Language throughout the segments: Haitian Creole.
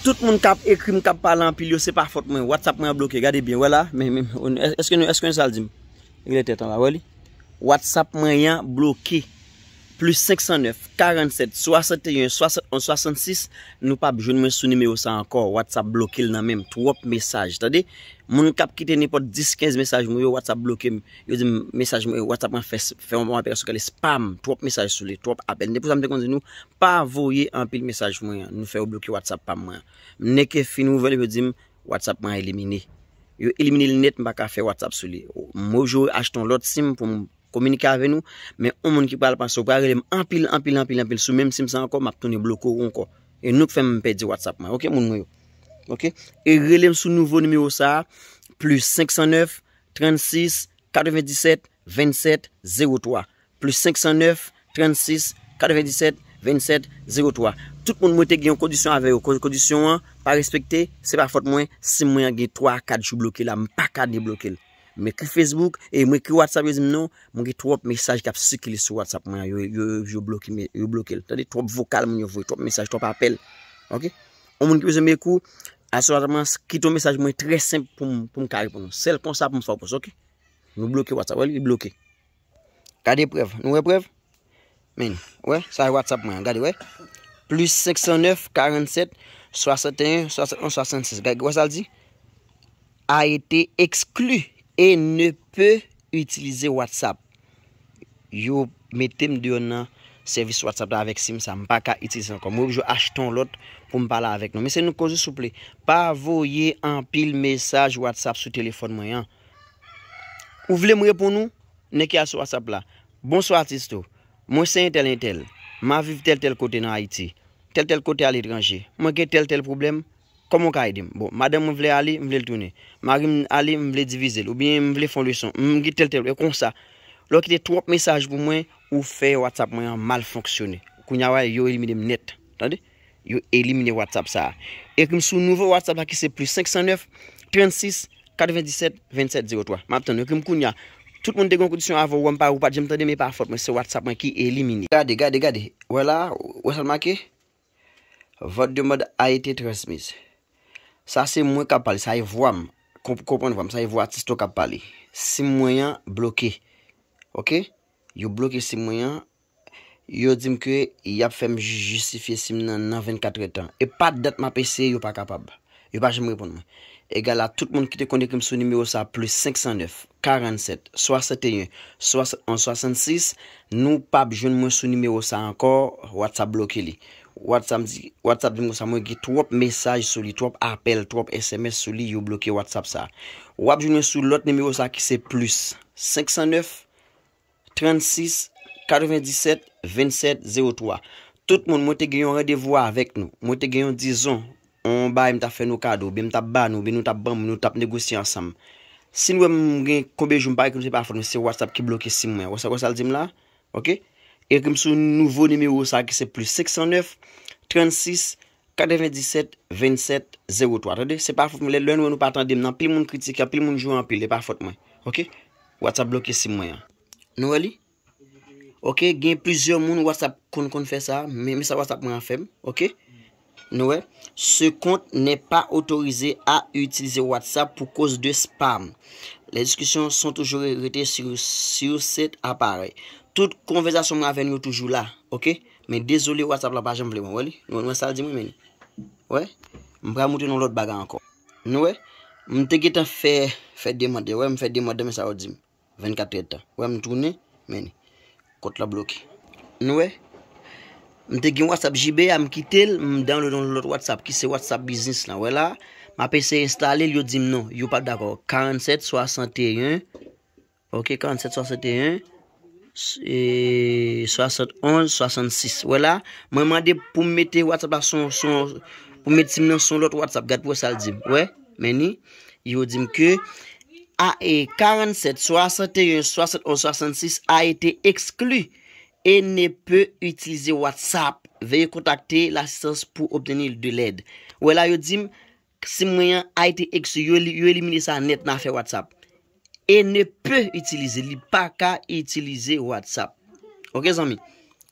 Tout moun kap ekrim, kap palan, pil yo se pa fote mwen. WhatsApp mwen yon bloke. Gade bien, wè la. Eske nou, eske nou salzim? Igle tetan la, wè li. WhatsApp mwen yon bloke. Plus 509, 47, 61, 66, nou pa joun mwen souni mwen yo sa ankor. WhatsApp blokil nan men, tout wop mesaj. Tade, mwen kap kite nipot 10-15 mesaj mwen yo, WhatsApp blokil. Yo di mwen, mesaj mwen yo, WhatsApp mwen fes, fè mwen wapere soukele, spam. Tout wop mesaj soule, tout wop apel. Nè pou sa mwen dekondi nou, pa avoye anpil mesaj mwen yo, nou fè wop blokil WhatsApp paman. Mnen ke fin mwen yo di mwen, WhatsApp mwen elimine. Yo elimine l net mwen baka fè WhatsApp soule. Mwen jou, acheton lot sim pou mwen. Komunika ave nou, men on moun ki pral pan sobra, relem anpil, anpil, anpil, anpil, sou mèm sim san anko, map ton e bloko ou anko. E nou k fèm mèm pe di WhatsApp man, ok moun moun yo. Ok, e relem sou nouvo numéro sa, plus 509-36-97-2703, plus 509-36-97-2703. Tout moun mwete gen yon kondisyon ave yo, kondisyon an, pa respekte, se pa fote mwen, sim mwen gen 3-4 chou blokil am, pa 4 de blokil. Mwen ki Facebook, e mwen ki Whatsapp yo zim nou, mwen ki trop mesaj kap sikili sou Whatsapp mwen ya, yo bloke l. Tade, trop vokal mwen yo vwe, trop mesaj, trop apel. Ok? O mwen ki yo zim mekou, a sou Whatsapp mwen, ki ton mesaj mwen, tre semp pou mkare pou nou. Sel kon sa pou mswa ou pos, ok? Nou bloke Whatsapp, wè li, bloke. Gade prev, nou wè prev? Men, wè, sa Whatsapp mwen, gade wè. Plus 509, 47, 61, 66. Gade, wè sa l di? A ete eksklou. E ne pe utilize WhatsApp. Yo metem diyon nan servis WhatsApp la vek sim sa. Mpa ka itilize an kon. Mwen jou acheton lot pou mpala avek nou. Mwen se nou kozou souple. Pa voye an pil mesaj WhatsApp sou telefon mwen yan. Ou vle mwen epon nou? Nek ya sou WhatsApp la. Bonsoy artisto. Mwen se yon tel en tel. Mwen aviv tel tel kote nan Haiti. Tel tel kote al etranje. Mwen ke tel tel probleme. Komon ka edem? Bon, madèm mwen vle ali, mwen vle l'tounen. Marim ali, mwen vle divize l. Ou bien, mwen vle fon lweson. Mwen gite tel tel, e kon sa. Lò ki te twop mesaj pou mwen, ou fe WhatsApp mwen an mal fonksyonen. Koun ya wè, yo elimine m net. Tande? Yo elimine WhatsApp sa. Ek m sou nouve WhatsApp la ki se plus 509-36-97-2703. M ap tande, ek m koun ya, tout moun de kon kondisyon avou wè m pa ou pa, jem tande mè pa fote mwen se WhatsApp mwen ki elimine. Gade, gade, gade. Wè la, wè sal Sa se mwen kap pali, sa e vwam, kompon vwam, sa e vwati sto kap pali. Sim mwenyan blokye, ok? Yo blokye sim mwenyan, yo dim kwe yap fèm justifiye sim nan 24 etan. E pat dat map ese, yo pa kapab. Yo pa jem reponman. E gala, tout moun ki te kondekim sou nimeyo sa, plus 509, 47, 61, en 66, nou pap joun mwen sou nimeyo sa ankor, wat sa blokye li. WhatsApp di mwen sa mwen ki trop mesaj soli, trop apel, trop SMS soli yo bloke WhatsApp sa Wap jounen sou lot nimeyo sa ki se plus 509 36 97 27 03 Tout moun mwen te genyon redevwa avèk nou Mwen te genyon dizon, on ba yon ta fè nou kado Bi mwen ta ba nou, bi nou ta bam, nou tap negosi ansam Sin wè mwen geny koube joun pari ki nou se pa fò, mwen se WhatsApp ki bloke si mwen Watsap watsal di mwen la, ok? E kèm sou nouvo nimeyo sa ki se plus 609-36-97-2703. Tade, se pa fote mwen. Le lwen wè nou patande mnen. Pil moun kritike, pil moun jou anpil. Le pa fote mwen. Ok? WhatsApp blokè si mwen. Nou wè li? Ok, gen plusieurs moun WhatsApp kon kon fè sa. Mè mè sa WhatsApp mwen an fèm. Ok? Nou wè. Se kont nè pa otorize a utilize WhatsApp pou kòz de spam. Le diskusyon son toujou rete sur set aparey. Tout konvezasyon mwen avèn yo toujou la, ok? Men dezoli WhatsApp la pa jemble mwen, wè li? Yon wè sal di mwen, meni? Wè? Mwen pramouti yon lot bagan ankon. Yon wè? Mwen teke tan fe, fe demande. Wè, mwen fe demande, men sa wè di mwen. 24 etan. Wè, mwen trounen, meni? Kot la blok. Yon wè? Mwen teke yon WhatsApp jibè, am kitel, mwen download yon lot WhatsApp. Ki se WhatsApp biznis la, wè la? Ma pe se installe, yon di mnen, yon pat d'akon. 47-61 Ok, 47-61 Ok Eee, 61, 66, wè la, mwen mande pou mette WhatsApp la son, son, pou mette si mnen son lot WhatsApp, gade pou sal jim, wè, meni, yo jim ke, a e 47, 61, 61, 66, a ete eksklu, e ne pe utilize WhatsApp, veye kontakte l'assistance pou obteni de led, wè la yo jim, si mwen a ete eksklu, yo li, yo li meni sa net na fe WhatsApp E ne pe itilize li, pa ka itilize WhatsApp. Ok, zami?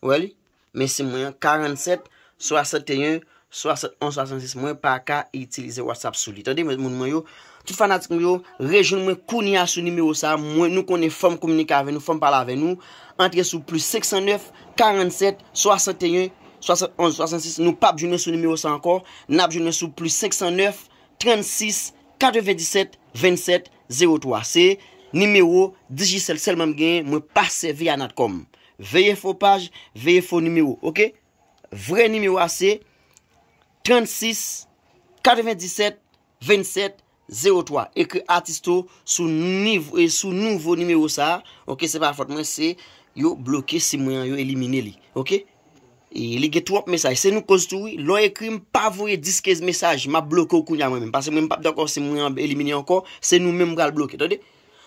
Wè li? Mè si mwen, 47, 61, 61, 66, mwen pa ka itilize WhatsApp sou li. Tade mwen mwen yo, tout fanatik mwen yo, rejoun mwen kouni a sou nimeyo sa, mwen nou konen fom komunika avè nou, fom pala avè nou. Antre sou plus 609, 47, 61, 61, 66, nou pa pjounen sou nimeyo sa ankor. Na pjounen sou plus 609, 36, 97, 27. C'est numéro digicelle, c'est le même gain, mais pas c'est via natcom. VFO page, VFO numéro, ok? Vrai numéro, c'est 36 97 27 03. Et que artisto, sous nouveau numéro ça, ok, c'est pas fortement, c'est yo bloqué, c'est moi, yo éliminé, ok? E li ge twop mesaj, se nou kozitou, lò ekri mpavoye diskez mesaj, ma bloke ou kounya mwen men. Pase mwen mpapdankon, se mwen yon elimine ankon, se nou mwen mkal bloke.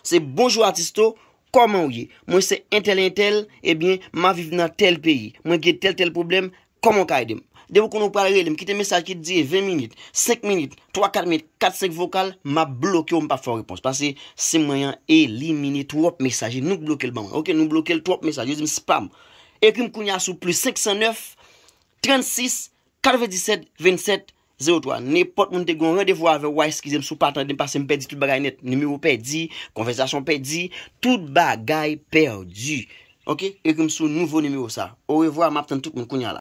Se bonjou atisto, koman ou ye? Mwen se entel entel, eh ebyen, ma vive nan tel peyi. Mwen ge tel tel problem, koman ka edem? De wakon nou pari edem, kite mesaj ki diye 20 minit, 5 minit, 3-4 minit, 4-5 vokal, ma bloke ou mpa fon repons. Pase se mwen yon elimine twop mesaj, e nou bloke l ban. Ok, nou bloke l twop mesaj, yo zim spam. Ek im kounya sou plus 509-36-97-27-03. Ne pot moun te goun re devwa ve waiskize m sou patan de m pase m pedi tout bagay net. Numero pedi, konvesasyon pedi, tout bagay perdi. Ok? Ek im sou nouvo numero sa. Ouwe vwa map ten tout moun kounya la.